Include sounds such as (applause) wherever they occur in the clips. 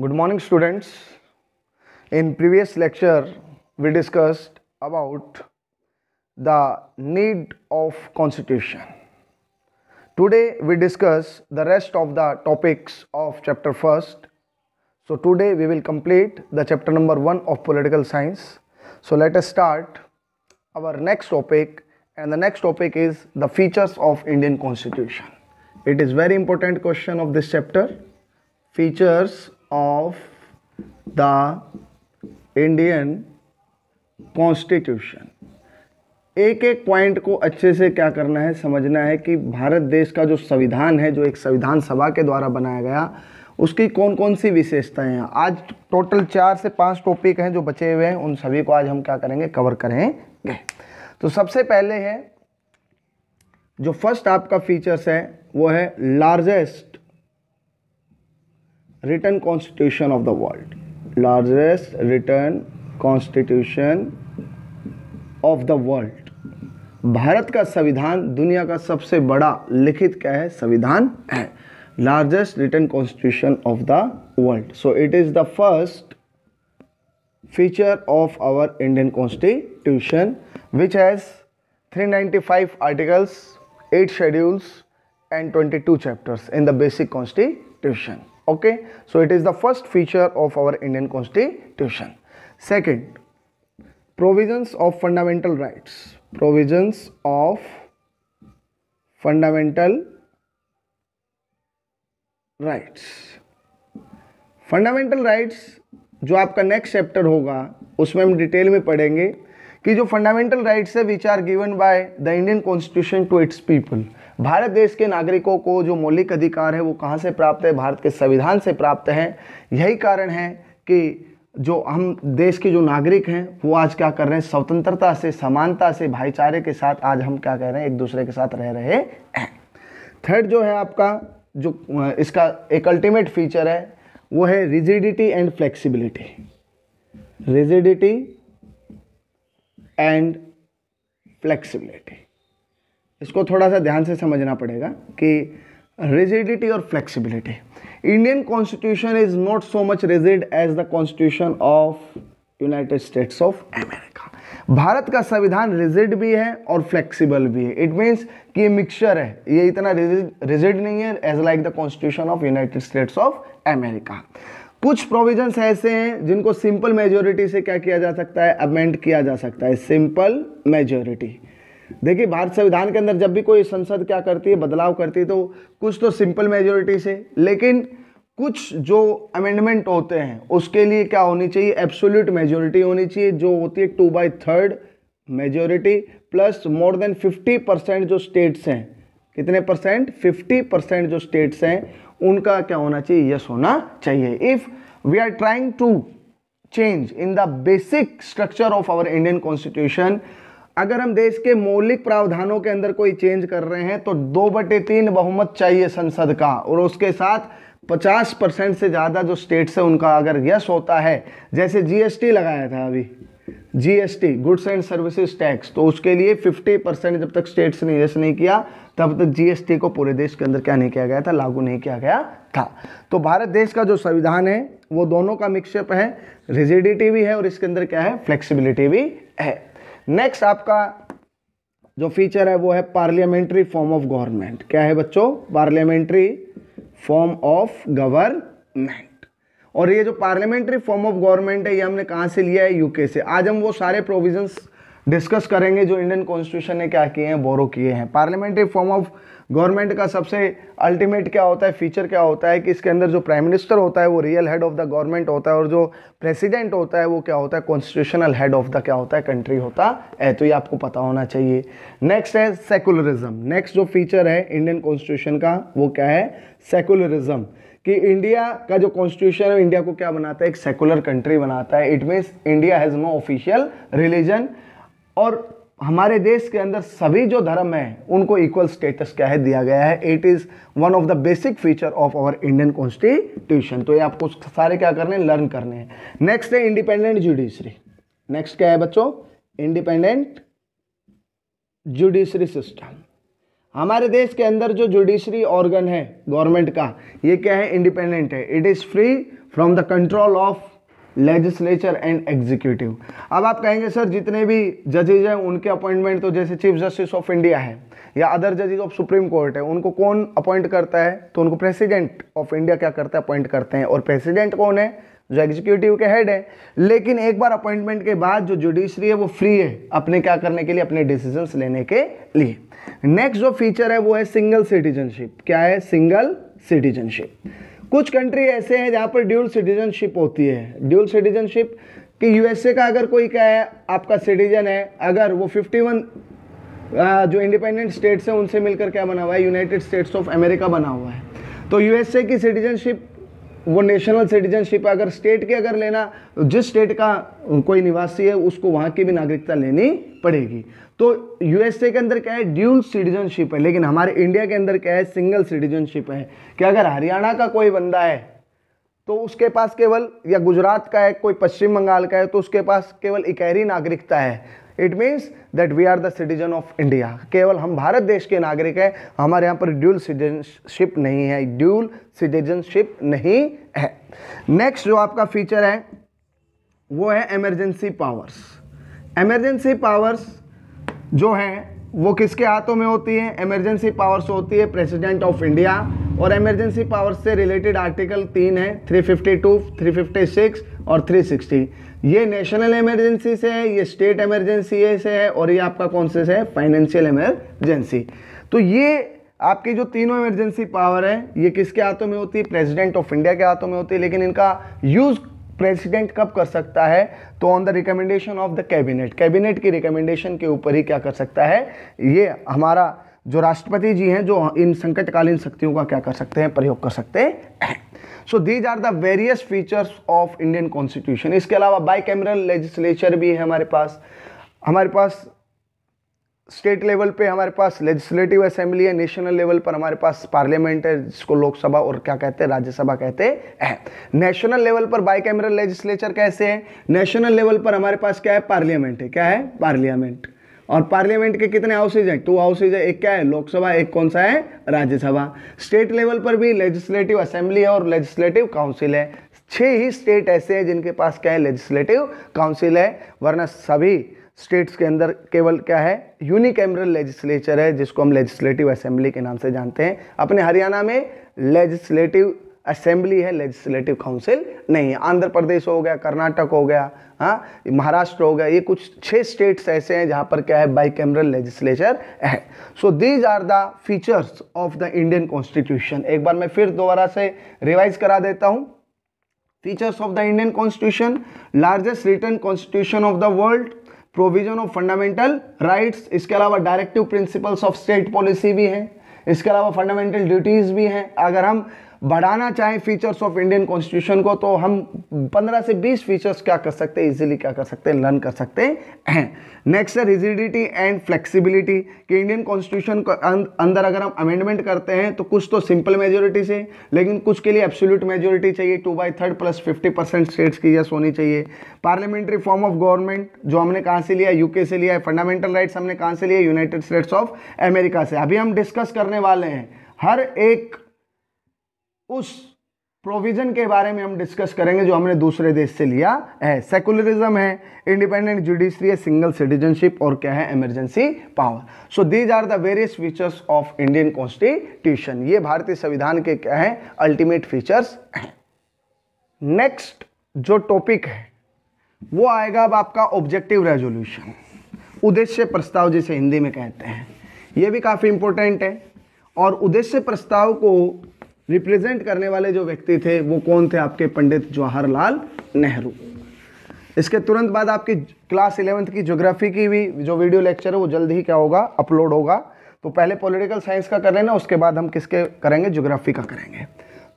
good morning students in previous lecture we discussed about the need of constitution today we discuss the rest of the topics of chapter first so today we will complete the chapter number one of political science so let us start our next topic and the next topic is the features of indian constitution it is very important question of this chapter features of the Indian constitution एक एक point को अच्छे से क्या करना है समझना है कि भारत देश का जो संविधान है जो एक संविधान सभा के द्वारा बनाया गया उसकी कौन कौन सी विशेषताएं हैं आज टोटल चार से पांच टॉपिक हैं जो बचे हुए हैं उन सभी को आज हम क्या करेंगे कवर करेंगे तो सबसे पहले है जो फर्स्ट आपका फीचर्स है वो है largest written constitution of the world largest written constitution of the world Bharat का संविधान दुनिया का सबसे बड़ा लिखित क्या है संविधान है largest written constitution of the world so it is the first feature of our Indian constitution which has 395 articles 8 schedules and 22 chapters in the basic constitution okay so it is the first feature of our indian constitution second provisions of fundamental rights provisions of fundamental rights fundamental rights जो आपका next chapter होगा उसमें हम detail में पढ़ेंगे कि जो fundamental rights है which are given by the Indian constitution to its people Bharat देश के नागरिकों को जो मौलिक अधिकार है वो कहाँ से प्राप्त है भारत के संविधान से प्राप्त है यही कारण है कि जो हम देश के जो नागरिक हैं वो आज क्या कर रहे हैं स्वतंत्रता से समानता से भाईचारे के साथ आज हम क्या कह रहे हैं एक दूसरे के साथ रह रहे हैं थर्ड जो है आपका जो इसका एक अल्टीमेट फीचर है वो है rigidity and flexibility rigidity and flexibility इसको थोड़ा सा ध्यान से समझना पड़ेगा कि रिजिडिटी और flexibility Indian constitution is not so much rigid as the constitution of United States of America Bharat का संविधान रिजिड भी है और फ्लेक्सिबल भी है इट मीन्स कि ये मिक्सचर है ये इतना रिजिड नहीं है as like the constitution of United States of America कुछ प्रोविजंस ऐसे हैं जिनको सिंपल मेजोरिटी से क्या किया जा सकता है अमेंड किया जा सकता है सिंपल मेजोरिटी देखिए भारत संविधान के अंदर जब भी कोई संसद क्या करती है बदलाव करती है तो कुछ तो सिंपल मेजोरिटी से लेकिन कुछ जो अमेंडमेंट होते हैं उसके लिए क्या होनी चाहिए एब्सोल्यूट मेजोरिटी होनी चाहिए जो होती है two by third majority plus more than fifty percent जो स्टेट्स हैं कितने परसेंट फिफ्टी परसेंट जो स्टेट्स हैं उनका क्या होना चाहिए यस होना चाहिए if we are trying to change in the basic structure of our Indian constitution अगर हम देश के मौलिक प्रावधानों के अंदर कोई चेंज कर रहे हैं तो दो बटे तीन बहुमत चाहिए संसद का और उसके साथ 50 परसेंट से ज़्यादा जो स्टेट्स है उनका अगर यस होता है जैसे जीएसटी लगाया था अभी GST goods and services tax तो उसके लिए 50 परसेंट जब तक स्टेट्स ने यस नहीं किया तब तक जीएसटी को पूरे देश के अंदर क्या नहीं किया गया था लागू नहीं किया गया था तो भारत देश का जो संविधान है वो दोनों का मिक्सअप है रिजिडिटी भी है और इसके अंदर क्या है फ्लेक्सीबिलिटी भी है नेक्स्ट आपका जो फीचर है वो है पार्लियामेंट्री फॉर्म ऑफ गवर्नमेंट क्या है बच्चों पार्लियामेंट्री फॉर्म ऑफ गवर्नमेंट और ये जो पार्लियामेंट्री फॉर्म ऑफ गवर्नमेंट है ये हमने कहाँ से लिया है यूके से आज हम वो सारे प्रोविजंस डिस्कस करेंगे जो इंडियन कॉन्स्टिट्यूशन ने क्या किए हैं बोरो किए हैं पार्लियामेंट्री फॉर्म ऑफ गवर्नमेंट का सबसे अल्टीमेट क्या होता है फीचर क्या होता है कि इसके अंदर जो प्राइम मिनिस्टर होता है वो real head of the government होता है और जो प्रेसिडेंट होता है वो क्या होता है कॉन्स्टिट्यूशनल हेड ऑफ द क्या होता है कंट्री होता है तो ये आपको पता होना चाहिए नेक्स्ट है सेकुलरिज्म नेक्स्ट जो फीचर है इंडियन कॉन्स्टिट्यूशन का वो क्या है सेकुलरिज्म कि इंडिया का जो कॉन्स्टिट्यूशन है इंडिया को क्या बनाता है एक सेकुलर कंट्री बनाता है it means India has no official religion और हमारे देश के अंदर सभी जो धर्म हैं उनको इक्वल स्टेटस क्या है दिया गया है it is one of the basic feature of our Indian constitution तो ये आपको सारे क्या करने हैं लर्न करने हैं नेक्स्ट है इंडिपेंडेंट जुडिशरी नेक्स्ट क्या है बच्चों इंडिपेंडेंट जुडिशरी सिस्टम हमारे देश के अंदर जो जुडिशरी ऑर्गन है गवर्नमेंट का ये क्या है इंडिपेंडेंट है it is free from the control of legislature and executive अब आप कहेंगे सर जितने भी जजेज हैं उनके अपॉइंटमेंट तो जैसे चीफ जस्टिस ऑफ इंडिया है या अदर जजेज ऑफ सुप्रीम कोर्ट है उनको कौन अपॉइंट करता है तो उनको प्रेसिडेंट ऑफ इंडिया क्या करता है अपॉइंट करते हैं और प्रेसिडेंट कौन है जो एग्जीक्यूटिव के हेड है लेकिन एक बार अपॉइंटमेंट के बाद जो जुडिशरी है वो फ्री है अपने क्या करने के लिए अपने डिसीजन लेने के लिए नेक्स्ट जो फीचर है वो है सिंगल सिटीजनशिप क्या है सिंगल सिटीजनशिप कुछ कंट्री ऐसे हैं जहाँ पर ड्यूल सिटीजनशिप होती है ड्यूल सिटीजनशिप कि यूएसए का अगर कोई क्या है आपका सिटीजन है अगर वो 51 जो इंडिपेंडेंट स्टेट्स हैं उनसे मिलकर क्या बना हुआ है यूनाइटेड स्टेट्स ऑफ अमेरिका बना हुआ है तो यूएसए की सिटीजनशिप वो नेशनल सिटीजनशिप अगर स्टेट के अगर लेना जिस स्टेट का कोई निवासी है उसको वहाँ की भी नागरिकता लेनी पड़ेगी तो यूएसए के अंदर क्या है ड्यूल सिटीजनशिप है लेकिन हमारे इंडिया के अंदर क्या है सिंगल सिटीजनशिप है कि अगर हरियाणा का कोई बंदा है तो उसके पास केवल या गुजरात का है कोई पश्चिम बंगाल का है तो उसके पास केवल इकहरी नागरिकता है it means that we are the citizen of India केवल हम भारत देश के नागरिक हैं हमारे यहाँ पर ड्यूल सिटीजनशिप नहीं है ड्यूल सिटीजनशिप नहीं है नेक्स्ट जो आपका फीचर है वो है एमरजेंसी पावर्स एमरजेंसी पावर्स जो हैं वो किसके हाथों में होती है एमरजेंसी पावर्स होती है प्रेसिडेंट ऑफ इंडिया और एमरजेंसी पावर्स से रिलेटेड आर्टिकल तीन है 352, 356 और ये नेशनल इमरजेंसी से है ये स्टेट इमरजेंसी से है और ये आपका कौन से है फाइनेंशियल इमरजेंसी तो ये आपकी जो तीनों इमरजेंसी पावर है ये किसके हाथों में होती है प्रेसिडेंट ऑफ इंडिया के हाथों में होती है लेकिन इनका यूज़ प्रेसिडेंट कब कर सकता है तो on the recommendation of the cabinet cabinet की रिकमेंडेशन के ऊपर ही क्या कर सकता है ये हमारा जो राष्ट्रपति जी हैं जो इन संकटकालीन शक्तियों का क्या कर सकते हैं प्रयोग कर सकते हैं so these are the various features of Indian constitution इसके अलावा बाई कैमरल लेजिस्लेचर भी है हमारे पास हमारे पास स्टेट लेवल पे हमारे पास लेजिस्लेटिव असेंबली है नेशनल लेवल पर हमारे पास पार्लियामेंट है जिसको लोकसभा और क्या कहते हैं राज्यसभा कहते हैं नेशनल लेवल पर बाई कैमरल लेजिस्लेचर कैसे है नेशनल लेवल पर हमारे पास क्या है पार्लियामेंट है क्या है पार्लियामेंट और पार्लियामेंट के कितने हाउसेज हैं टू हाउसेज है एक क्या है लोकसभा एक कौन सा है राज्यसभा स्टेट लेवल पर भी लेजिस्लेटिव असेंबली है और लेजिस्लेटिव काउंसिल है छः ही स्टेट ऐसे हैं जिनके पास क्या है लेजिस्लेटिव काउंसिल है वरना सभी स्टेट्स के अंदर केवल क्या है यूनिकैमरल लेजिस्लेचर है जिसको हम लेजिस्लेटिव असेंबली के नाम से जानते हैं अपने हरियाणा में लेजिस्लेटिव असेंबली है लेजिस्लेटिव काउंसिल नहीं है आंध्र प्रदेश हो गया कर्नाटक हो गया हाँ महाराष्ट्र हो गया ये कुछ छः स्टेट्स ऐसे हैं जहाँ पर क्या है बाई कैमरल लेजिस्लेचर है so these are the features of the Indian constitution एक बार मैं फिर दोबारा से रिवाइज करा देता हूँ features of the Indian constitution largest written constitution of the world provision of fundamental rights इसके अलावा directive principles of state policy भी हैं इसके अलावा फंडामेंटल ड्यूटीज़ भी हैं अगर हम बढ़ाना चाहें फीचर्स ऑफ इंडियन कॉन्स्टिट्यूशन को तो हम 15 से 20 फीचर्स क्या कर सकते हैं इजीली क्या कर सकते हैं लर्न कर सकते हैं नेक्स्ट (clears throat) है रिजिडिटी एंड फ्लेक्सिबिलिटी कि इंडियन कॉन्स्टिट्यूशन को अं-, अंदर अगर हम अमेंडमेंट करते हैं तो कुछ तो सिंपल मेजोरिटी से लेकिन कुछ के लिए एब्सोल्यूट मेजोरिटी चाहिए two by third plus fifty percent states की यस होनी चाहिए पार्लियामेंट्री फॉर्म ऑफ गवर्नमेंट जो हमने कहाँ से लिया यूके से लिया है फंडामेंटल राइट्स हमने कहाँ से लिया यूनाइटेड स्टेट्स ऑफ अमेरिका से अभी हम डिस्कस करने वाले हैं हर एक उस प्रोविजन के बारे में हम डिस्कस करेंगे जो हमने दूसरे देश से लिया है सेकुलरिज्म है इंडिपेंडेंट जुडिशरी है सिंगल सिटीजनशिप और क्या है emergency power so these are the various features of Indian constitution ये भारतीय संविधान के क्या है अल्टीमेट फीचर्स हैं नेक्स्ट जो टॉपिक है वो आएगा अब आपका ऑब्जेक्टिव रेजोल्यूशन उद्देश्य प्रस्ताव जिसे हिंदी में कहते हैं ये भी काफ़ी इंपॉर्टेंट है और उद्देश्य प्रस्ताव को रिप्रेजेंट करने वाले जो व्यक्ति थे वो कौन थे आपके पंडित जवाहरलाल नेहरू इसके तुरंत बाद आपकी क्लास इलेवंथ की ज्योग्राफी की भी जो वीडियो लेक्चर है वो जल्द ही क्या होगा अपलोड होगा तो पहले पॉलिटिकल साइंस का कर लेना उसके बाद हम किसके करेंगे ज्योग्राफी का करेंगे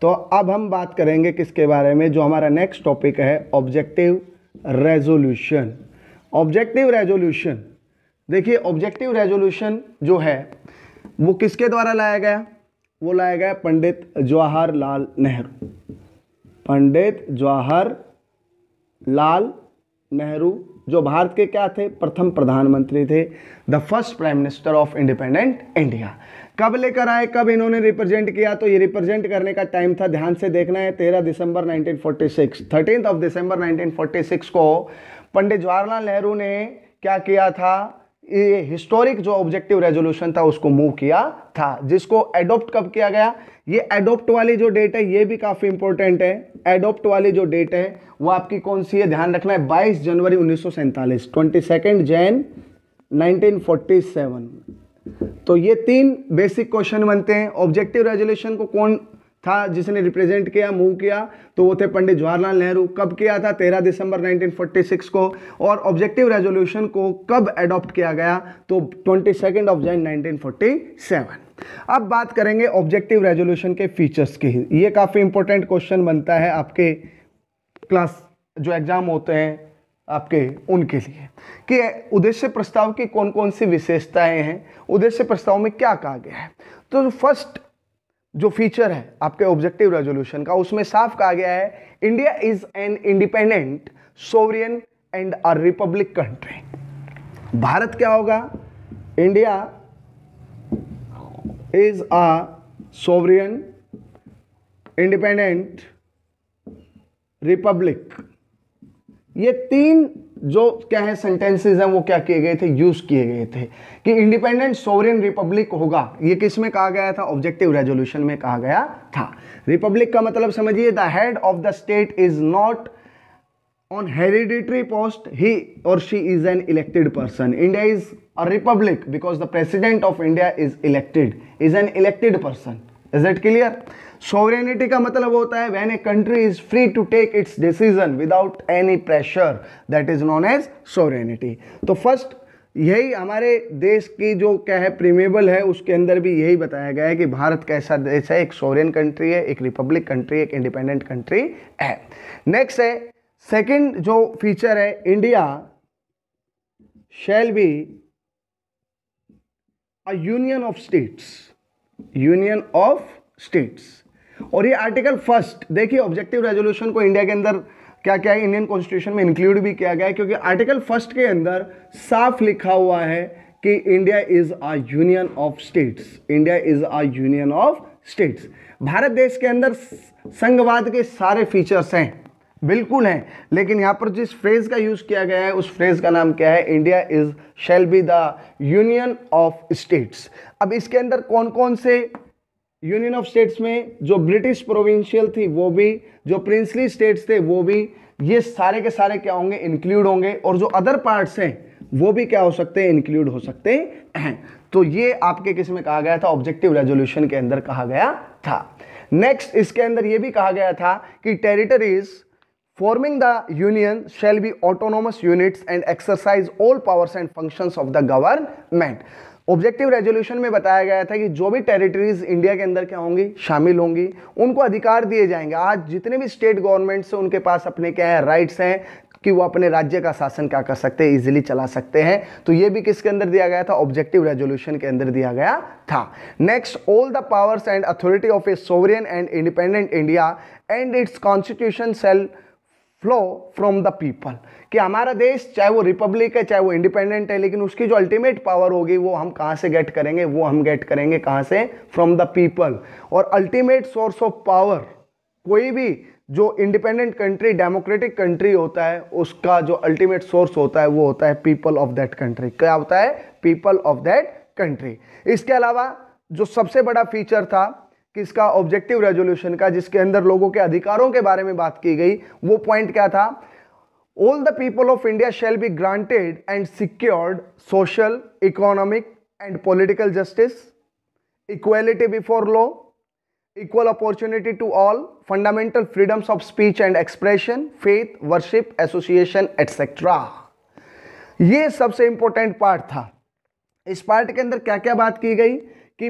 तो अब हम बात करेंगे किसके बारे में जो हमारा नेक्स्ट टॉपिक है ऑब्जेक्टिव रेजोल्यूशन ऑब्जेक्टिव रेजोल्यूशन देखिए ऑब्जेक्टिव रेजोल्यूशन जो है वो किसके द्वारा लाया गया वो लाया गया पंडित जवाहरलाल नेहरू पंडित जवाहर लाल नेहरू जो भारत के क्या थे प्रथम प्रधानमंत्री थे the first prime minister of independent India कब लेकर आए कब इन्होंने रिप्रेजेंट किया तो ये रिप्रेजेंट करने का टाइम था ध्यान से देखना है तेरह दिसंबर 1946 थर्टीन ऑफ दिसंबर 1946 को पंडित जवाहरलाल नेहरू ने क्या किया था ये हिस्टोरिक जो ऑब्जेक्टिव रेजोल्यूशन था उसको मूव किया था जिसको एडोप्ट कब किया गया ये एडोप्ट वाली जो डेट है ये भी काफ़ी इंपॉर्टेंट है एडोप्ट वाली जो डेट है वो आपकी कौन सी है ध्यान रखना है 22 जनवरी उन्नीस सौ जैन 1947 तो ये तीन बेसिक क्वेश्चन बनते हैं ऑब्जेक्टिव रेजोल्यूशन को कौन था जिसने रिप्रेजेंट किया मूव किया तो वो थे पंडित जवाहरलाल नेहरू कब किया था 13 दिसंबर 1946 को और ऑब्जेक्टिव रेजोल्यूशन को कब एडॉप्ट किया गया तो twenty second of Jan nineteen अब बात करेंगे ऑब्जेक्टिव रेजोल्यूशन के फीचर्स की ये काफ़ी इंपॉर्टेंट क्वेश्चन बनता है आपके क्लास जो एग्ज़ाम होते हैं आपके उनके लिए कि उद्देश्य प्रस्ताव की कौन कौन सी विशेषताएं हैं उद्देश्य प्रस्ताव में क्या कहा गया है तो फर्स्ट जो फीचर है आपके ऑब्जेक्टिव रेजोल्यूशन का उसमें साफ कहा गया है India is an independent sovereign and a republic country Bharat क्या होगा India is a sovereign independent republic ये तीन जो क्या है सेंटेंसेज हैं वो क्या किए गए थे यूज किए गए थे कि इंडिपेंडेंट सोवरियन रिपब्लिक होगा ये किस में कहा गया था ऑब्जेक्टिव रेजोल्यूशन में कहा गया था रिपब्लिक का मतलब समझिए the head of the state is not on hereditary post he और she is an elected person India is a republic because the president of India is elected is an elected person is it clear sovereignty का मतलब होता है when a country is free to take its decision without any pressure that is known as sovereignty तो first यही हमारे देश की जो क्या है प्रीमेबल है उसके अंदर भी यही बताया गया है कि भारत कैसा देश है एक सोवरेन कंट्री है एक रिपब्लिक कंट्री एक इंडिपेंडेंट कंट्री है नेक्स्ट है सेकंड जो फीचर है India shall be a union of states union of states और ये आर्टिकल फर्स्ट देखिए ऑब्जेक्टिव रेजोल्यूशन को इंडिया के अंदर क्या क्या है इंडियन कॉन्स्टिट्यूशन में इंक्लूड भी किया गया है क्योंकि आर्टिकल फर्स्ट के अंदर साफ लिखा हुआ है कि India is a union of states India is a union of states Bharat देश के अंदर संघवाद के सारे फीचर्स हैं बिल्कुल हैं लेकिन यहाँ पर जिस फ्रेज का यूज़ किया गया है उस फ्रेज का नाम क्या है India is shall be the union of states अब इसके अंदर कौन कौन से यूनियन ऑफ स्टेट्स में जो ब्रिटिश प्रोविंशियल थी वो भी जो प्रिंसली स्टेट्स थे वो भी ये सारे के सारे क्या होंगे इंक्लूड होंगे और जो अदर पार्ट्स हैं वो भी क्या हो सकते हैं इंक्लूड हो सकते हैं (clears throat) तो ये आपके किस में कहा गया था ऑब्जेक्टिव रेजोल्यूशन के अंदर कहा गया था नेक्स्ट इसके अंदर ये भी कहा गया था कि territories forming the union shall be autonomous units and exercise all powers and functions of the government objective resolution में बताया गया था कि जो भी टेरिटरीज इंडिया के अंदर क्या होंगी शामिल होंगी उनको अधिकार दिए जाएंगे आज जितने भी स्टेट गवर्नमेंट्स हैं उनके पास अपने क्या है राइट्स हैं कि वो अपने राज्य का शासन क्या कर सकते हैं इजिली चला सकते हैं तो ये भी किसके अंदर दिया गया था ऑब्जेक्टिव रेजोल्यूशन के अंदर दिया गया था next all the powers and authority of a sovereign and independent India and its constitution shall flow from the people कि हमारा देश चाहे वो रिपब्लिक है चाहे वो इंडिपेंडेंट है लेकिन उसकी जो अल्टीमेट पावर होगी वो हम कहाँ से गेट करेंगे वो हम गेट करेंगे कहाँ से फ्रॉम द पीपल और अल्टीमेट सोर्स ऑफ पावर कोई भी जो इंडिपेंडेंट कंट्री डेमोक्रेटिक कंट्री होता है उसका जो अल्टीमेट सोर्स होता है वो होता है पीपल ऑफ दैट कंट्री क्या होता है पीपल ऑफ दैट कंट्री इसके अलावा जो सबसे बड़ा फीचर था किसका ऑब्जेक्टिव रेजोल्यूशन का जिसके अंदर लोगों के अधिकारों के बारे में बात की गई वो पॉइंट क्या था all the people of India shall be granted and secured social economic and political justice equality before law equal opportunity to all fundamental freedoms of speech and expression faith worship association etcetera ये सबसे important part था इस part के अंदर क्या क्या बात की गई कि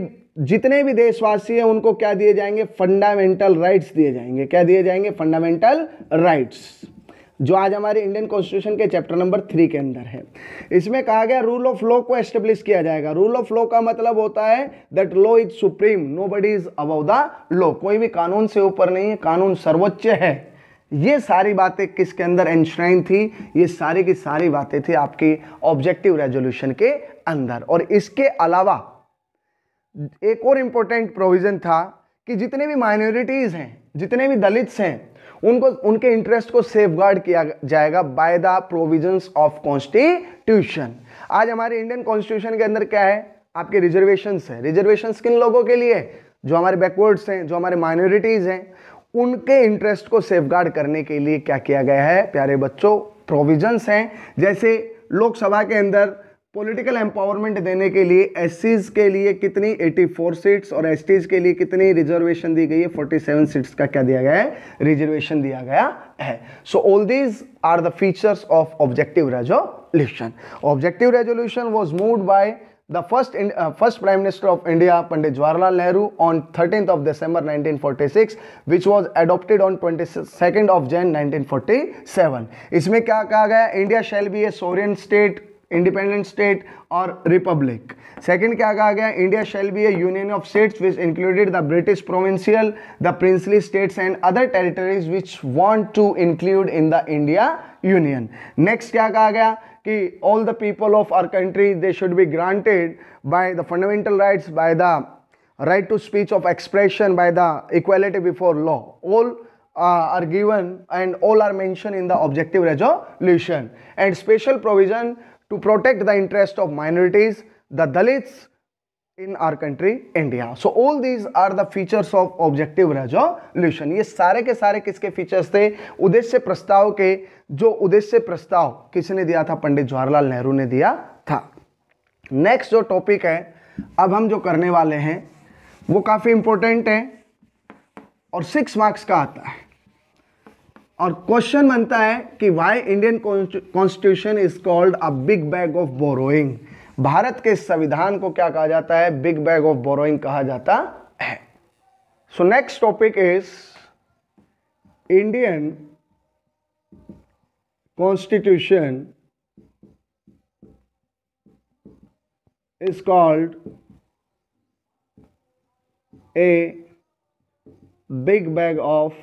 जितने भी देशवासी हैं उनको क्या दिए जाएंगे फंडामेंटल राइट्स दिए जाएंगे क्या दिए जाएंगे फंडामेंटल राइट्स जो आज हमारे इंडियन कॉन्स्टिट्यूशन के चैप्टर नंबर थ्री के अंदर है इसमें कहा गया रूल ऑफ लॉ को एस्टेब्लिश किया जाएगा रूल ऑफ लॉ का मतलब होता है that law is supreme nobody is above the law कोई भी कानून से ऊपर नहीं है कानून सर्वोच्च है ये सारी बातें किसके अंदर एंश्राइन थी ये सारी की सारी बातें थी आपकी ऑब्जेक्टिव रेजोल्यूशन के अंदर और इसके अलावा एक और इम्पोर्टेंट प्रोविज़न था कि जितने भी माइनॉरिटीज़ हैं जितने भी दलित्स हैं उनको उनके इंटरेस्ट को सेफ किया जाएगा by the provisions of constitution आज हमारे इंडियन कॉन्स्टिट्यूशन के अंदर क्या है आपके रिजर्वेशन है रिजर्वेशन किन लोगों के लिए जो हमारे बैकवर्ड्स हैं जो हमारे माइनॉरिटीज़ हैं उनके इंटरेस्ट को सेफ करने के लिए क्या किया गया है प्यारे बच्चों प्रोविजन्स हैं जैसे लोकसभा के अंदर पॉलिटिकल एम्पावरमेंट देने के लिए एस के लिए कितनी 84 सीट्स और एस के लिए कितनी रिजर्वेशन दी गई है 47 सीट्स का क्या दिया गया है रिजर्वेशन दिया गया है so all these are the features of objective resolution objective resolution was move by the first first prime minister of India Pandit Jawaharlal Nehru on thirteen of December nineteen forty six which was adopted on twenty second of Jan nineteen forty seven इसमें क्या कहा गया India shall be a sovereign state independent state और republic second क्या कहा गया India shall be a union of states which included the British provincial the princely states and other territories which want to include in the India union next क्या कहा गया कि all the people of our country they should be granted by the fundamental rights by the right to speech of expression by the equality before law all uh, are given and all are mentioned in the objective resolution and special provision to protect the interest of minorities, the Dalits in our country, India. So all these are the features of objective resolution. ये सारे के सारे किसके features थे उद्देश्य प्रस्ताव के जो उद्देश्य प्रस्ताव किसने दिया था पंडित जवाहरलाल नेहरू ने दिया था नेक्स्ट जो टॉपिक है अब हम जो करने वाले हैं वो काफ़ी इंपॉर्टेंट है और सिक्स मार्क्स का आता है और क्वेश्चन बनता है कि why Indian constitution is called a big bag of borrowing Bharat के संविधान को क्या कहा जाता है बिग बैग ऑफ बोरोइंग कहा जाता है so next topic is Indian constitution is called a big bag of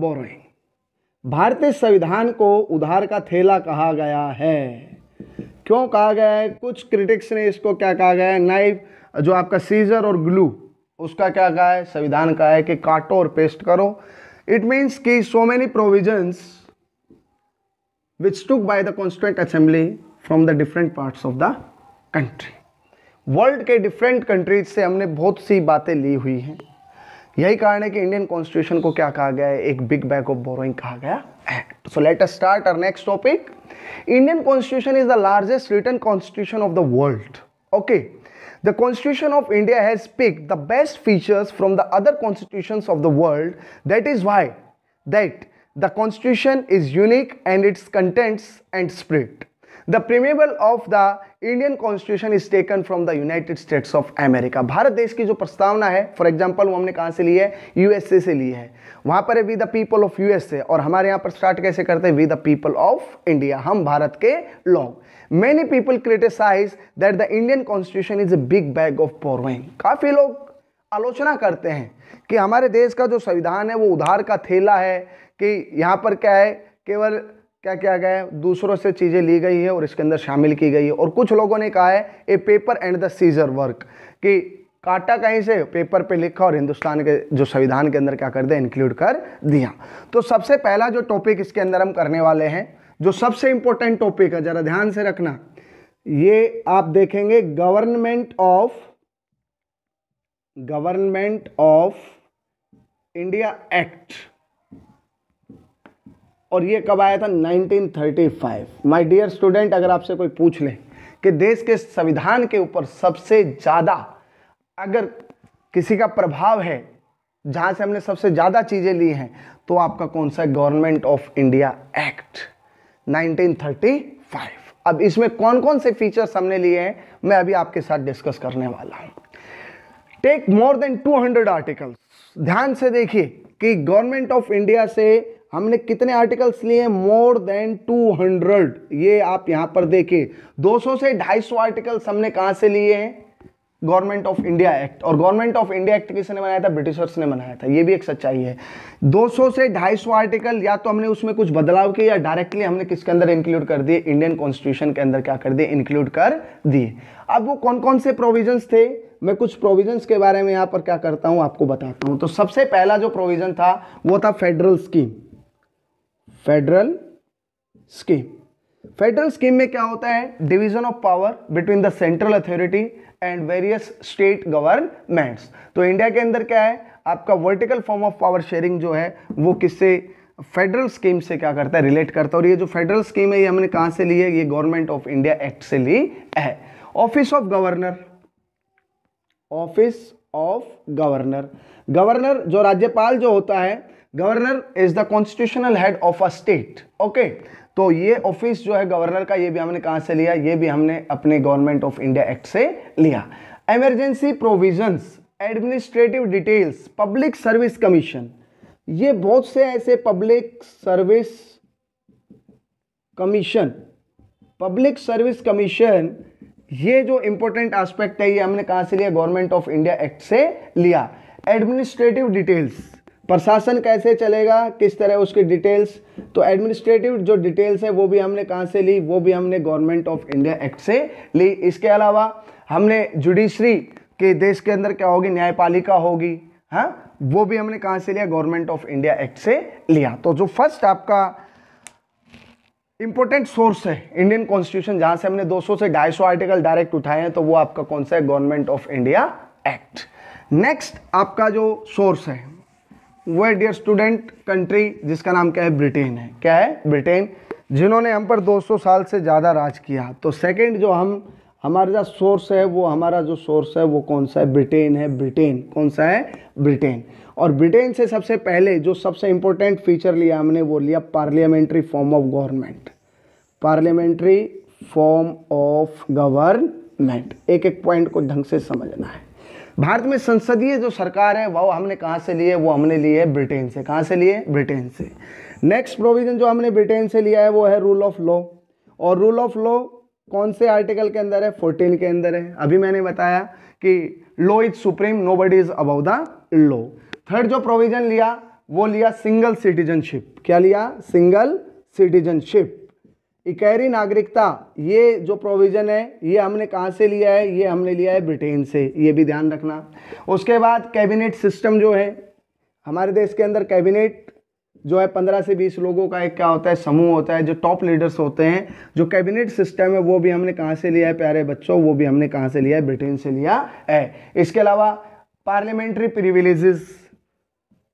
borrowing भारतीय संविधान को उधार का थैला कहा गया है क्यों कहा गया है कुछ क्रिटिक्स ने इसको क्या कहा गया है नाइफ जो आपका सीजर और ग्लू उसका क्या कहा है संविधान कहा है कि काटो और पेस्ट करो इट मीन्स कि so many provisions which took by the constituent assembly from the different parts of the country world के डिफरेंट कंट्रीज से हमने बहुत सी बातें ली हुई हैं यही कारण है कि इंडियन कॉन्स्टिट्यूशन को क्या कहा गया है एक बिग बैग ऑफ बोरोइंग कहा गया है so let start our next topic Indian constitution is the largest written constitution of the world okay the constitution of India has pick the best features from the other constitution of the world that is why that the constitution is unique and its contents and spirit the preamble of the Indian constitution is taken from the United States of America Bharat देश की जो प्रस्तावना है for example वो हमने कहाँ से ली है यूएसए से ली है वहाँ पर है we the people of USA और हमारे यहाँ पर स्टार्ट कैसे करते हैं we the people of India हम भारत के लोग many people criticise that the Indian constitution is a big bag of borrowing काफ़ी लोग आलोचना करते हैं कि हमारे देश का जो संविधान है वो उधार का थैला है कि यहाँ पर क्या है केवल क्या क्या गया है दूसरों से चीज़ें ली गई है और इसके अंदर शामिल की गई है और कुछ लोगों ने कहा है a paper and the scissor work कि काटा कहीं से पेपर पे लिखा और हिंदुस्तान के जो संविधान के अंदर क्या कर दिया इंक्लूड कर दिया तो सबसे पहला जो टॉपिक इसके अंदर हम करने वाले हैं जो सबसे इंपॉर्टेंट टॉपिक है ज़रा ध्यान से रखना ये आप देखेंगे government of government of India act और ये कब आया था 1935 माय डियर स्टूडेंट अगर आपसे कोई पूछ ले कि देश के संविधान के ऊपर सबसे ज़्यादा अगर किसी का प्रभाव है जहाँ से हमने सबसे ज़्यादा चीज़ें ली हैं तो आपका कौन सा गवर्नमेंट ऑफ इंडिया एक्ट 1935 अब इसमें कौन कौन से फीचर्स हमने लिए हैं मैं अभी आपके साथ डिस्कस करने वाला हूँ टेक मोर देन 200 आर्टिकल्स ध्यान से देखिए कि गवर्नमेंट ऑफ इंडिया से हमने कितने आर्टिकल्स लिए मोर देन 200 ये आप यहां पर देखिए 200 से 250 आर्टिकल्स हमने कहां से लिए हैं गवर्नमेंट ऑफ इंडिया एक्ट और गवर्नमेंट ऑफ इंडिया एक्ट किसने बनाया था ब्रिटिशर्स ने बनाया था ये भी एक सच्चाई है 200 से 250 आर्टिकल या तो हमने उसमें कुछ बदलाव किए या डायरेक्टली हमने किसके अंदर इंक्लूड कर दिए इंडियन कॉन्स्टिट्यूशन के अंदर क्या कर दिए इंक्लूड कर दिए अब वो कौन कौन से प्रोविजन थे मैं कुछ प्रोविजन के बारे में यहाँ पर क्या करता हूँ आपको बताता हूँ तो सबसे पहला जो प्रोविजन था वो था federal scheme federal scheme federal scheme में क्या होता है division of power between the central authority and various state governments तो इंडिया के अंदर क्या है आपका vertical form of power sharing जो है वो किससे फेडरल स्कीम से क्या करता है रिलेट करता है और ये जो फेडरल स्कीम है ये हमने कहाँ से ली है ये गवर्नमेंट ऑफ इंडिया एक्ट से ली है office of governor office of governor governor जो राज्यपाल जो होता है governor is the constitutional head of a state okay तो ये ऑफिस जो है गवर्नर का ये भी हमने कहाँ से लिया ये भी हमने अपने गवर्नमेंट ऑफ इंडिया एक्ट से लिया emergency provisions administrative details public service commission ये बहुत से ऐसे public service commission public service commission ये जो इंपॉर्टेंट एस्पेक्ट है ये हमने कहाँ से लिया गवर्नमेंट ऑफ इंडिया एक्ट से लिया एडमिनिस्ट्रेटिव डिटेल्स प्रशासन कैसे चलेगा किस तरह उसकी डिटेल्स तो एडमिनिस्ट्रेटिव जो डिटेल्स है वो भी हमने कहाँ से ली वो भी हमने गवर्नमेंट ऑफ इंडिया एक्ट से ली इसके अलावा हमने जुडिशरी के देश के अंदर क्या होगी न्यायपालिका होगी हाँ वो भी हमने कहाँ से लिया गवर्नमेंट ऑफ इंडिया एक्ट से लिया तो जो फर्स्ट आपका इंपॉर्टेंट सोर्स है इंडियन कॉन्स्टिट्यूशन जहाँ से हमने 200 से 250 आर्टिकल डायरेक्ट उठाए हैं तो वो आपका कौन सा है government of India act next आपका जो सोर्स है वह डियर स्टूडेंट कंट्री जिसका नाम क्या है ब्रिटेन है क्या है ब्रिटेन जिन्होंने हम पर 200 साल से ज़्यादा राज किया तो सेकंड जो हम हमारे जो सोर्स है वो हमारा जो सोर्स है वो कौन सा है ब्रिटेन है ब्रिटेन कौन सा है ब्रिटेन और ब्रिटेन से सबसे पहले जो सबसे इम्पोर्टेंट फीचर लिया हमने वो लिया parliamentary form of government parliamentary form of government एक एक पॉइंट को ढंग से समझना है भारत में संसदीय जो सरकार है वह हमने कहाँ से लिए वो हमने लिए है ब्रिटेन से कहाँ से लिए ब्रिटेन से नेक्स्ट प्रोविज़न जो हमने ब्रिटेन से लिया है वो है रूल ऑफ लॉ और रूल ऑफ लॉ कौन से आर्टिकल के अंदर है फोर्टीन के अंदर है अभी मैंने बताया कि law is supreme nobody is above the law third जो प्रोविज़न लिया वो लिया सिंगल सिटीजनशिप क्या लिया सिंगल सिटीजनशिप इकैरी नागरिकता ये जो प्रोविज़न है ये हमने कहाँ से लिया है ये हमने लिया है ब्रिटेन से ये भी ध्यान रखना उसके बाद कैबिनेट सिस्टम जो है हमारे देश के अंदर कैबिनेट जो है पंद्रह से बीस लोगों का एक क्या होता है समूह होता है जो टॉप लीडर्स होते हैं जो कैबिनेट सिस्टम है वो भी हमने कहाँ से लिया है प्यारे बच्चों वो भी हमने कहाँ से लिया है ब्रिटेन से लिया है इसके अलावा पार्लियामेंट्री प्रिविलेजेस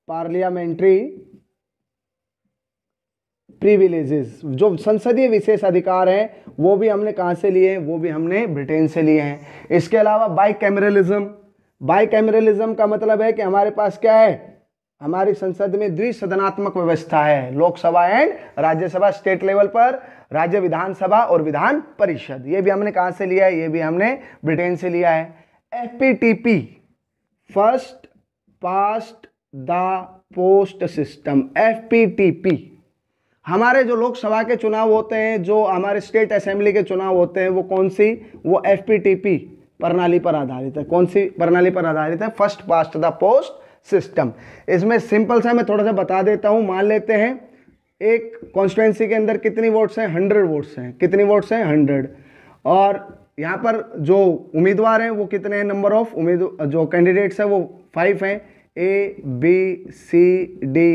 पार्लियामेंट्री प्रिविलेजेस जो संसदीय विशेष अधिकार हैं वो भी हमने कहाँ से लिए हैं वो भी हमने ब्रिटेन से लिए हैं इसके अलावा बाई कैमरलिज्म बाई कैमरलिज्म का मतलब है कि हमारे पास क्या है हमारी संसद में द्विसदनात्मक व्यवस्था है Lok Sabha and Rajya Sabha state level पर राज्य विधानसभा और विधान परिषद ये भी हमने कहाँ से लिया है ये भी हमने ब्रिटेन से लिया है F first past the post system F हमारे जो लोकसभा के चुनाव होते हैं जो हमारे स्टेट असेंबली के चुनाव होते हैं वो कौन सी वो एफ प्रणाली पर आधारित है कौन सी प्रणाली पर आधारित है first past the post system इसमें सिंपल सा मैं थोड़ा सा बता देता हूँ मान लेते हैं एक कॉन्स्टिट्यूंसी के अंदर कितनी वोट्स हैं हंड्रेड वोट्स हैं कितनी वोट्स हैं हंड्रेड और यहाँ पर जो उम्मीदवार हैं वो कितने हैं नंबर ऑफ उम्मीद जो कैंडिडेट्स हैं वो फाइव हैं A B C D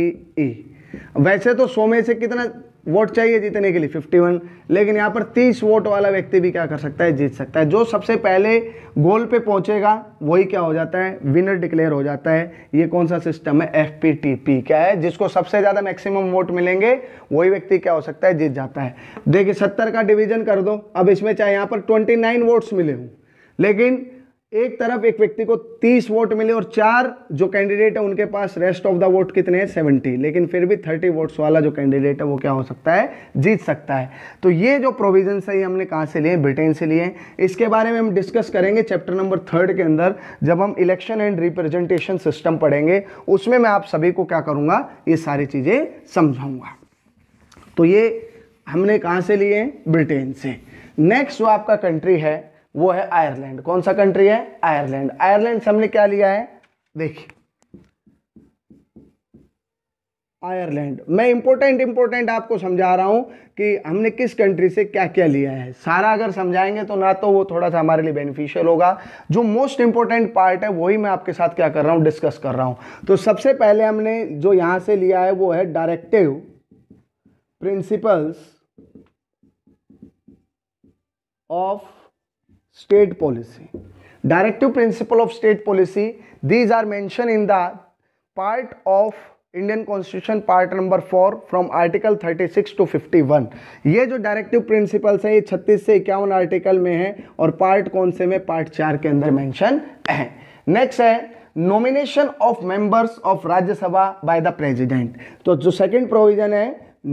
E वैसे तो सौ में से कितना वोट चाहिए जीतने के लिए 51 लेकिन यहाँ पर 30 वोट वाला व्यक्ति भी क्या कर सकता है जीत सकता है जो सबसे पहले गोल पे पहुँचेगा वही क्या हो जाता है विनर डिक्लेयर हो जाता है ये कौन सा सिस्टम है एफ क्या है जिसको सबसे ज़्यादा मैक्सिमम वोट मिलेंगे वही व्यक्ति क्या हो सकता है जीत जाता है देखिए सत्तर का डिविजन कर दो अब इसमें चाहे यहाँ पर ट्वेंटी वोट्स मिले हूँ लेकिन एक तरफ एक व्यक्ति को 30 वोट मिले और चार जो कैंडिडेट है उनके पास रेस्ट ऑफ द वोट कितने हैं 70 लेकिन फिर भी 30 वोट्स वाला जो कैंडिडेट है वो क्या हो सकता है जीत सकता है तो ये जो प्रोविजन है ये हमने कहाँ से लिए ब्रिटेन से लिए इसके बारे में हम डिस्कस करेंगे चैप्टर नंबर थर्ड के अंदर जब हम इलेक्शन एंड रिप्रेजेंटेशन सिस्टम पढ़ेंगे उसमें मैं आप सभी को क्या करूँगा ये सारी चीज़ें समझाऊँगा तो ये हमने कहाँ से लिए ब्रिटेन से नेक्स्ट जो आपका कंट्री है वो है आयरलैंड कौन सा कंट्री है आयरलैंड आयरलैंड से हमने क्या लिया है देखिए आयरलैंड मैं इंपॉर्टेंट इंपॉर्टेंट आपको समझा रहा हूं कि हमने किस कंट्री से क्या क्या लिया है सारा अगर समझाएंगे तो ना तो वो थोड़ा सा हमारे लिए बेनिफिशियल होगा जो मोस्ट इंपॉर्टेंट पार्ट है वही मैं आपके साथ क्या कर रहा हूं डिस्कस कर रहा हूं तो सबसे पहले हमने जो यहां से लिया है वो है directive principles of state policy directive principle of state policy these are mention in the part of Indian constitution part number four from article 36 to one ये जो डायरेक्टिव प्रिंसिपल्स है ये 36 से इक्यावन आर्टिकल में है और पार्ट कौन से में पार्ट चार के अंदर मेंशन है नेक्स्ट है nomination of members of Rajya Sabha by the president तो जो सेकेंड प्रोविजन है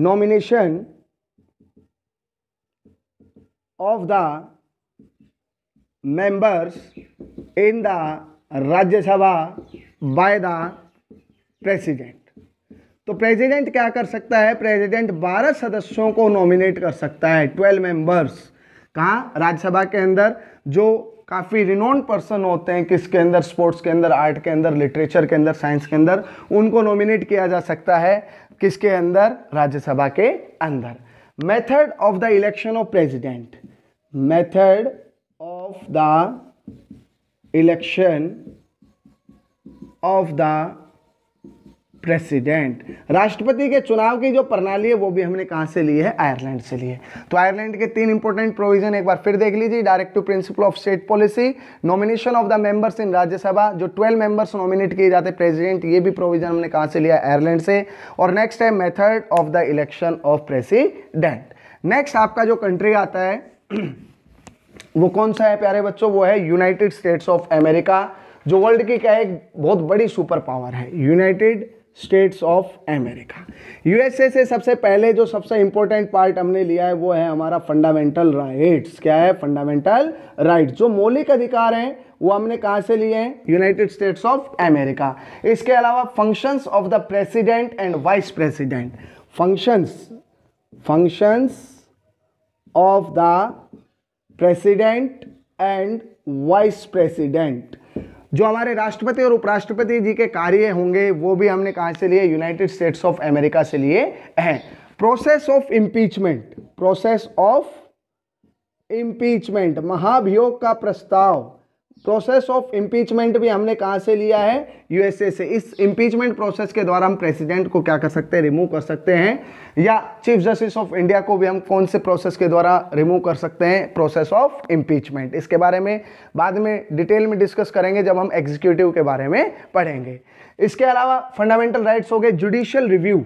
nomination of the members in the Rajya Sabha by the president तो प्रेसिडेंट क्या कर सकता है प्रेसिडेंट 12 सदस्यों को नॉमिनेट कर सकता है 12 मेंबर्स कहाँ राज्यसभा के अंदर जो काफ़ी रिनोन पर्सन होते हैं किसके अंदर स्पोर्ट्स के अंदर आर्ट के अंदर लिटरेचर के अंदर साइंस के अंदर उनको नॉमिनेट किया जा सकता है किसके अंदर राज्यसभा के अंदर method of the election of president method of the election of the president राष्ट्रपति के चुनाव की जो प्रणाली है वो भी हमने कहाँ से ली है आयरलैंड से ली है तो आयरलैंड के तीन इंपॉर्टेंट प्रोविजन एक बार फिर देख लीजिए directive principle of state policy nomination of the members in Rajya Sabha जो 12 मेंबर्स नॉमिनेट किए जाते हैं प्रेसिडेंट ये भी प्रोविजन हमने कहाँ से लिया है आयरलैंड से और नेक्स्ट है method of the election of president next आपका जो कंट्री आता है वो कौन सा है प्यारे बच्चों वो है यूनाइटेड स्टेट्स ऑफ अमेरिका जो वर्ल्ड की क्या एक बहुत बड़ी सुपर पावर है United States of America USA से सबसे पहले जो सबसे इंपॉर्टेंट पार्ट हमने लिया है वो है हमारा फंडामेंटल राइट्स क्या है फंडामेंटल राइट्स जो मौलिक अधिकार हैं वो हमने कहाँ से लिए हैं यूनाइटेड स्टेट्स ऑफ अमेरिका इसके अलावा functions of the president and vice president functions functions of the president and vice president जो हमारे राष्ट्रपति और उपराष्ट्रपति जी के कार्य होंगे वो भी हमने कहाँ से लिए यूनाइटेड स्टेट्स ऑफ अमेरिका से लिए हैं process of impeachment process of impeachment महाभियोग का प्रस्ताव प्रोसेस ऑफ इम्पीचमेंट भी हमने कहाँ से लिया है यूएसए से इस इम्पीचमेंट प्रोसेस के द्वारा हम प्रेसिडेंट को क्या कर सकते हैं रिमूव कर सकते हैं या चीफ जस्टिस ऑफ इंडिया को भी हम कौन से प्रोसेस के द्वारा रिमूव कर सकते हैं प्रोसेस ऑफ इम्पीचमेंट इसके बारे में बाद में डिटेल में डिस्कस करेंगे जब हम एग्जीक्यूटिव के बारे में पढ़ेंगे इसके अलावा फंडामेंटल राइट्स हो गए जुडिशियल रिव्यू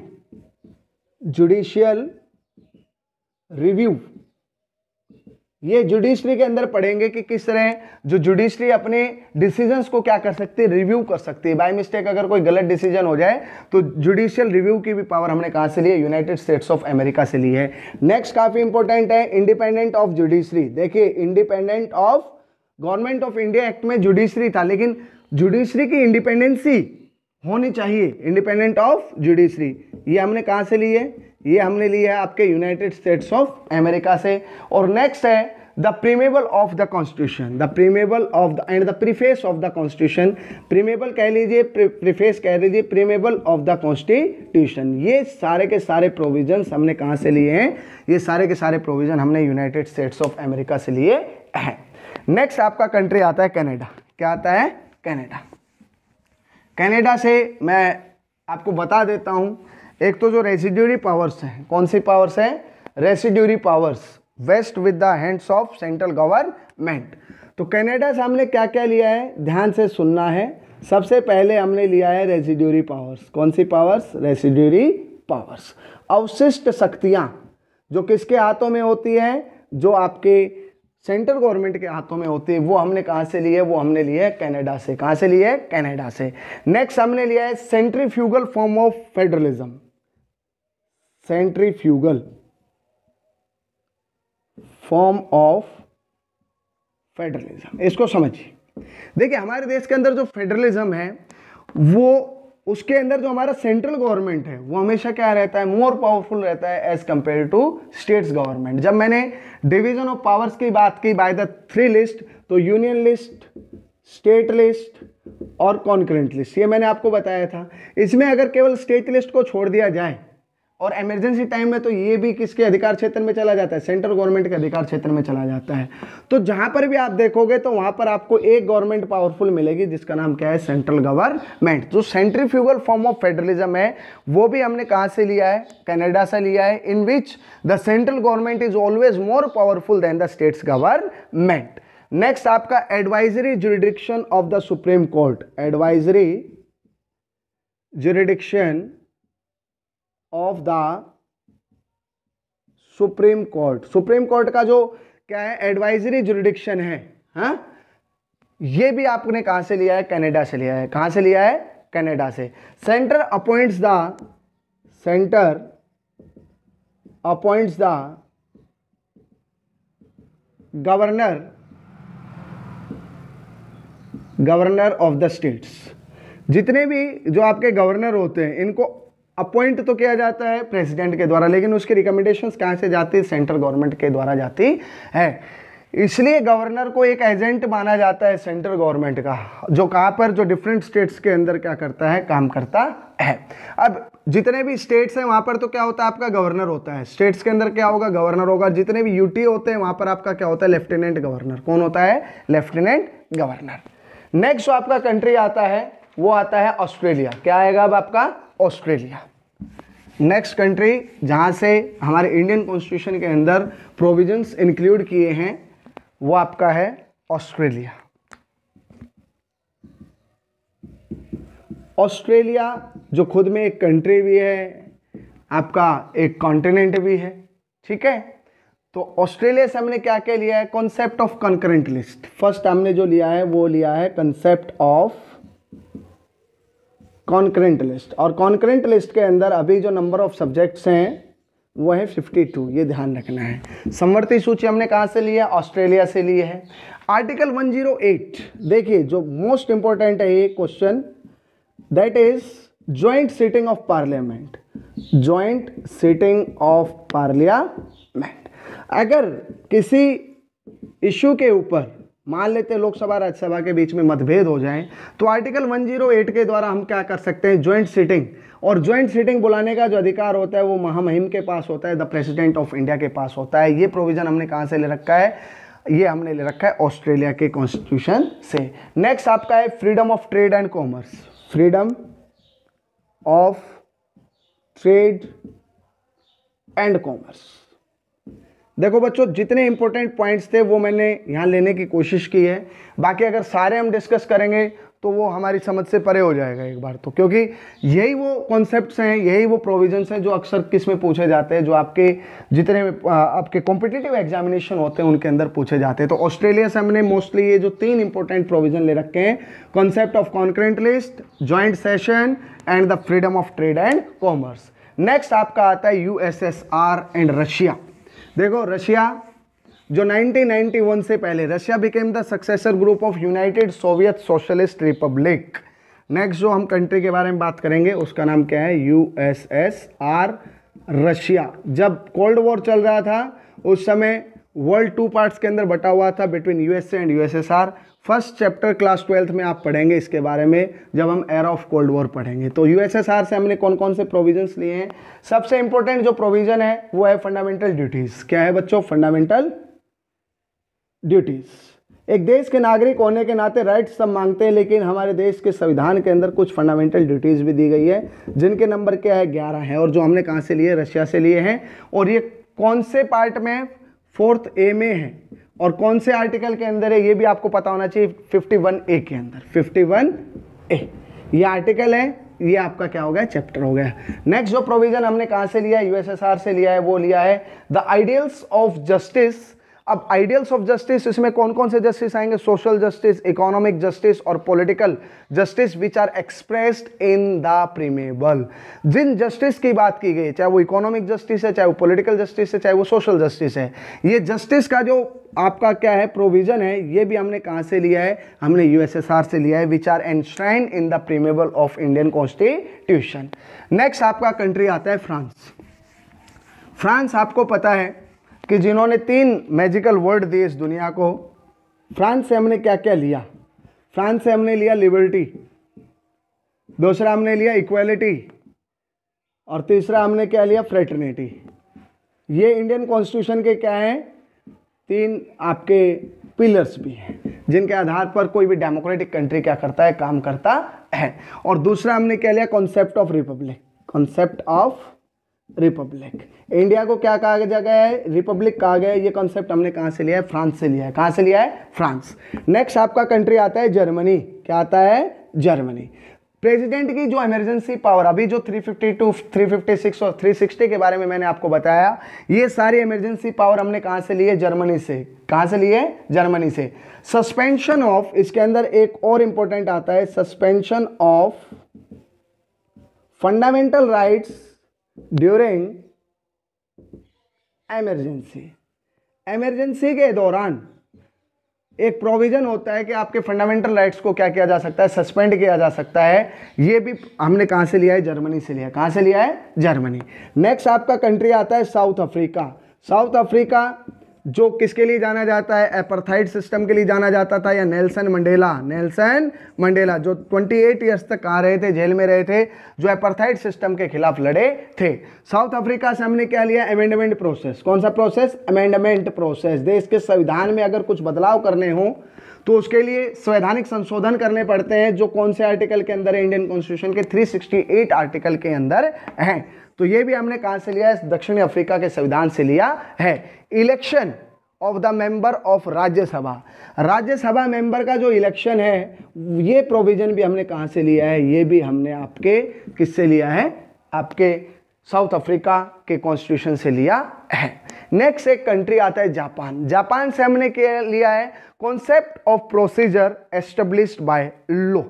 जुडिशियल रिव्यू ये जुडिशरी के अंदर पढ़ेंगे कि किस तरह जो जुडिशरी अपने डिसीजंस को क्या कर सकती है रिव्यू कर सकती है बाय मिस्टेक अगर कोई गलत डिसीजन हो जाए तो जुडिशियल रिव्यू की भी पावर हमने कहाँ से ली है यूनाइटेड स्टेट्स ऑफ अमेरिका से ली है नेक्स्ट काफ़ी इंपॉर्टेंट है इंडिपेंडेंट ऑफ जुडिशरी देखिए independent of government of India act में जुडिशरी था लेकिन जुडिशरी की इंडिपेंडेंसी होनी चाहिए इंडिपेंडेंट ऑफ जुडिशरी ये हमने कहाँ से ली है ये हमने लिया है आपके यूनाइटेड स्टेट्स ऑफ अमेरिका से और नेक्स्ट है the preamble of the constitution the preamble of the and the preface of the constitution preamble कह लीजिए प्रीफेस कह लीजिए प्रीमेबल ऑफ द कॉन्स्टिट्यूशन ये सारे के सारे प्रोविजन हमने कहाँ से लिए हैं ये सारे के सारे प्रोविजन हमने यूनाइटेड स्टेट्स ऑफ अमेरिका से लिए हैं नेक्स्ट आपका कंट्री आता है कैनेडा क्या आता है कैनेडा कैनेडा से मैं आपको बता देता हूँ एक तो जो रेसिड्यूरी पावर्स हैं कौन सी पावर्स हैं residuary powers vest with the hands of central government तो कैनेडा से हमने क्या क्या लिया है ध्यान से सुनना है सबसे पहले हमने लिया है रेसिड्यूरी पावर्स कौन सी पावर्स रेसिड्यूरी पावर्स अवशिष्ट शक्तियाँ जो किसके हाथों में होती है जो आपके सेंट्रल गवर्नमेंट के हाथों में होती है वो हमने कहाँ से लिए वो हमने लिए है कनाडा से कहाँ से लिए है कनाडा से नेक्स्ट हमने लिया है centrifugal form of federalism centrifugal form of federalism इसको समझिए देखिए हमारे देश के अंदर जो फेडरलिज्म है वो उसके अंदर जो हमारा सेंट्रल गवर्नमेंट है वो हमेशा क्या रहता है मोर पावरफुल रहता है as compare to states government जब मैंने डिवीजन ऑफ पावर्स की बात की बाय द थ्री लिस्ट तो यूनियन लिस्ट स्टेट लिस्ट और कॉन्करेंट लिस्ट ये मैंने आपको बताया था इसमें अगर केवल स्टेट लिस्ट को छोड़ दिया जाए और इमरजेंसी टाइम में तो ये भी किसके अधिकार क्षेत्र में चला जाता है सेंट्रल गवर्नमेंट के अधिकार क्षेत्र में चला जाता है तो जहां पर भी आप देखोगे तो वहां पर आपको एक गवर्नमेंट पावरफुल मिलेगी जिसका नाम क्या है सेंट्रल गवर्नमेंट जो सेंट्रीफ्यूगल फॉर्म ऑफ फेडरलिज्म है वो भी हमने कहाँ से लिया है कैनेडा से लिया है in which the central government is always more powerful than the states government next आपका advisory jurisdiction of the supreme court advisory jurisdiction of the supreme court supreme court का जो क्या है एडवाइजरी जुरिडिक्शन है हा? ये भी आपने कहां से लिया है कनाडा से लिया है कहां से लिया है कनाडा से centre appoints the centre appoints the governor governor of the states जितने भी जो आपके गवर्नर होते हैं इनको अपॉइंट तो किया जाता है प्रेसिडेंट के द्वारा लेकिन उसकी रिकमेंडेशन कहाँ से जाती है सेंट्रल गवर्नमेंट के द्वारा जाती है इसलिए गवर्नर को एक एजेंट माना जाता है सेंट्रल गवर्नमेंट का जो कहाँ पर जो डिफरेंट स्टेट्स के अंदर क्या करता है काम करता है अब जितने भी स्टेट्स हैं वहाँ पर तो क्या होता है आपका गवर्नर होता है स्टेट्स के अंदर क्या होगा गवर्नर होगा जितने भी यूटी होते हैं वहाँ पर आपका क्या होता है लेफ्टिनेंट गवर्नर कौन होता है लेफ्टिनेंट गवर्नर नेक्स्ट आपका कंट्री आता है वो आता है ऑस्ट्रेलिया क्या आएगा अब आपका ऑस्ट्रेलिया नेक्स्ट कंट्री जहाँ से हमारे इंडियन कॉन्स्टिट्यूशन के अंदर प्रोविजंस इंक्लूड किए हैं वो आपका है ऑस्ट्रेलिया ऑस्ट्रेलिया जो खुद में एक कंट्री भी है आपका एक कॉन्टिनेंट भी है ठीक है तो ऑस्ट्रेलिया से हमने क्या क्या लिया है concept of concurrent list first हमने जो लिया है वो लिया है कंसेप्ट ऑफ कॉन्करेंट लिस्ट और कॉन्करेंट लिस्ट के अंदर अभी जो नंबर ऑफ सब्जेक्ट्स हैं वो है फिफ्टी टू ये ध्यान रखना है समवर्ती सूची हमने कहाँ से लिया ऑस्ट्रेलिया से ली है आर्टिकल वन जीरो एट देखिए जो मोस्ट इम्पोर्टेंट है ये question that is joint sitting of parliament joint sitting of parliament अगर किसी इशू के ऊपर मान लेते हैं लोकसभा राज्यसभा के बीच में मतभेद हो जाए तो आर्टिकल 108 के द्वारा हम क्या कर सकते हैं ज्वाइंट सीटिंग और ज्वाइंट सीटिंग बुलाने का जो अधिकार होता है वो महामहिम के पास होता है द प्रेसिडेंट ऑफ इंडिया के पास होता है ये प्रोविज़न हमने कहाँ से ले रखा है ये हमने ले रखा है ऑस्ट्रेलिया के कॉन्स्टिट्यूशन से नेक्स्ट आपका है freedom of trade and commerce freedom of trade and commerce देखो बच्चों जितने इंपॉर्टेंट पॉइंट्स थे वो मैंने यहाँ लेने की कोशिश की है बाकी अगर सारे हम डिस्कस करेंगे तो वो हमारी समझ से परे हो जाएगा एक बार तो क्योंकि यही वो कॉन्सेप्ट हैं यही वो प्रोविजन हैं जो अक्सर किस में पूछे जाते हैं जो आपके जितने आपके कॉम्पिटिटिव एग्जामिनेशन होते हैं उनके अंदर पूछे जाते हैं तो ऑस्ट्रेलिया से हमने मोस्टली ये जो तीन इंपॉर्टेंट प्रोविजन ले रखे हैं concept of concurrent list joint session and the freedom of trade and commerce next आपका आता है यूएसएसआर एंड रशिया देखो रशिया जो 1991 से पहले Russia became the successor group of United Soviet Socialist Republic next जो हम कंट्री के बारे में बात करेंगे उसका नाम क्या है यूएसएसआर रशिया जब कोल्ड वॉर चल रहा था उस समय वर्ल्ड टू पार्ट्स के अंदर बटा हुआ था between USA and USSR first chapter class twelfth में आप पढ़ेंगे इसके बारे में जब हम एयर ऑफ कोल्ड वॉर पढ़ेंगे तो यूएसएसआर से हमने कौन कौन से प्रोविजंस लिए हैं सबसे इंपॉर्टेंट जो प्रोविजन है वो है फंडामेंटल ड्यूटीज क्या है बच्चों फंडामेंटल ड्यूटीज एक देश के नागरिक होने के नाते राइट सब मांगते हैं लेकिन हमारे देश के संविधान के अंदर कुछ फंडामेंटल ड्यूटीज़ भी दी गई है जिनके नंबर क्या है ग्यारह है और जो हमने कहाँ से लिए रशिया से लिए हैं और ये कौन से पार्ट में फोर्थ ए में है और कौन से आर्टिकल के अंदर है ये भी आपको पता होना चाहिए 51 ए के अंदर 51 ए ये आर्टिकल है ये आपका क्या हो गया चैप्टर हो गया नेक्स्ट जो प्रोविजन हमने कहाँ से लिया है यूएसएसआर से लिया है वो लिया है द आइडियल्स ऑफ जस्टिस अब आइडियल्स ऑफ जस्टिस इसमें कौन कौन से जस्टिस आएंगे सोशल जस्टिस इकोनॉमिक जस्टिस और political justice which are expressed in the preamble जिन जस्टिस की बात की गई चाहे वो इकोनॉमिक जस्टिस है चाहे वो पॉलिटिकल जस्टिस है चाहे वो सोशल जस्टिस है ये जस्टिस का जो आपका क्या है प्रोविजन है ये भी हमने कहाँ से लिया है हमने यूएसएसआर से लिया है which are enshrine in the preamble of Indian constitution next आपका कंट्री आता है फ्रांस फ्रांस आपको पता है कि जिन्होंने तीन मैजिकल वर्ड दिए इस दुनिया को फ्रांस से हमने क्या क्या लिया फ्रांस से हमने लिया लिबर्टी दूसरा हमने लिया इक्वलिटी और तीसरा हमने क्या लिया फ्रेटर्निटी ये इंडियन कॉन्स्टिट्यूशन के क्या हैं तीन आपके पिलर्स भी हैं जिनके आधार पर कोई भी डेमोक्रेटिक कंट्री क्या करता है काम करता है और दूसरा हमने क्या लिया concept of republic concept of republic India को क्या कहा गया है रिपब्लिक कहा गया है ये कॉन्सेप्ट हमने कहाँ से लिया है फ्रांस से लिया है कहाँ से लिया है फ्रांस नेक्स्ट आपका कंट्री आता है जर्मनी क्या आता है जर्मनी प्रेसिडेंट की जो इमरजेंसी पावर अभी जो 352, 356 और 360 के बारे में मैंने आपको बताया ये सारी इमरजेंसी पावर हमने कहाँ से लिए जर्मनी से कहाँ से लिए जर्मनी से सस्पेंशन ऑफ इसके अंदर एक और इंपॉर्टेंट आता है suspension of fundamental rights during emergency emergency के दौरान एक प्रोविज़न होता है कि आपके फंडामेंटल राइट्स को क्या किया जा सकता है सस्पेंड किया जा सकता है ये भी हमने कहाँ से लिया है जर्मनी से लिया कहाँ से लिया है जर्मनी नेक्स्ट आपका कंट्री आता है साउथ अफ्रीका साउथ अफ्रीका जो किसके लिए जाना जाता है एपरथाइड सिस्टम के लिए जाना जाता था या नेल्सन मंडेला नेल्सन मंडेला जो 28 ईयर्स तक कहाँ रहे थे जेल में रहे थे जो एपरथाइड सिस्टम के खिलाफ लड़े थे साउथ अफ्रीका से हमने क्या लिया अमेंडमेंट प्रोसेस कौन सा प्रोसेस अमेंडमेंट प्रोसेस देश के संविधान में अगर कुछ बदलाव करने हों तो उसके लिए संवैधानिक संशोधन करने पड़ते हैं जो कौन से आर्टिकल के अंदर है इंडियन कॉन्स्टिट्यूशन के 368 आर्टिकल के अंदर हैं तो ये भी हमने कहाँ से लिया है दक्षिण अफ्रीका के संविधान से लिया है election of the member of Rajya Sabha Rajya Sabha member का जो इलेक्शन है ये प्रोविजन भी हमने कहाँ से लिया है ये भी हमने आपके किससे लिया है आपके साउथ अफ्रीका के कॉन्स्टिट्यूशन से लिया है नेक्स्ट एक कंट्री आता है जापान जापान से हमने लिया है concept of procedure establish by law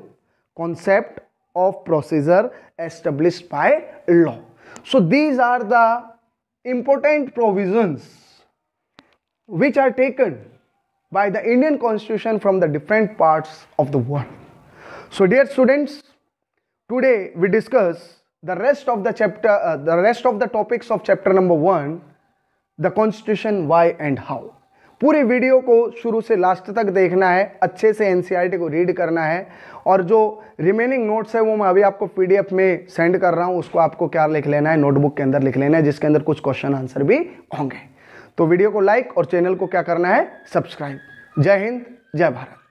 concept of procedure establish by law so these are the important provision which are taken by the Indian constitution from the different part of the world so dear students today we discuss the rest of the chapter the rest of the topics of chapter number one the constitution why and how पूरे video को शुरू से last तक देखना है अच्छे से N e को रीड करना है और जो रिमेनिंग नोट्स है वो मैं अभी आपको पी में सेंड कर रहा हूँ उसको आपको क्या लिख लेना है नोटबुक के अंदर लिख लेना है जिसके अंदर कुछ क्वेश्चन आंसर भी होंगे तो वीडियो को लाइक और चैनल को क्या करना है सब्सक्राइब जय हिंद जय भारत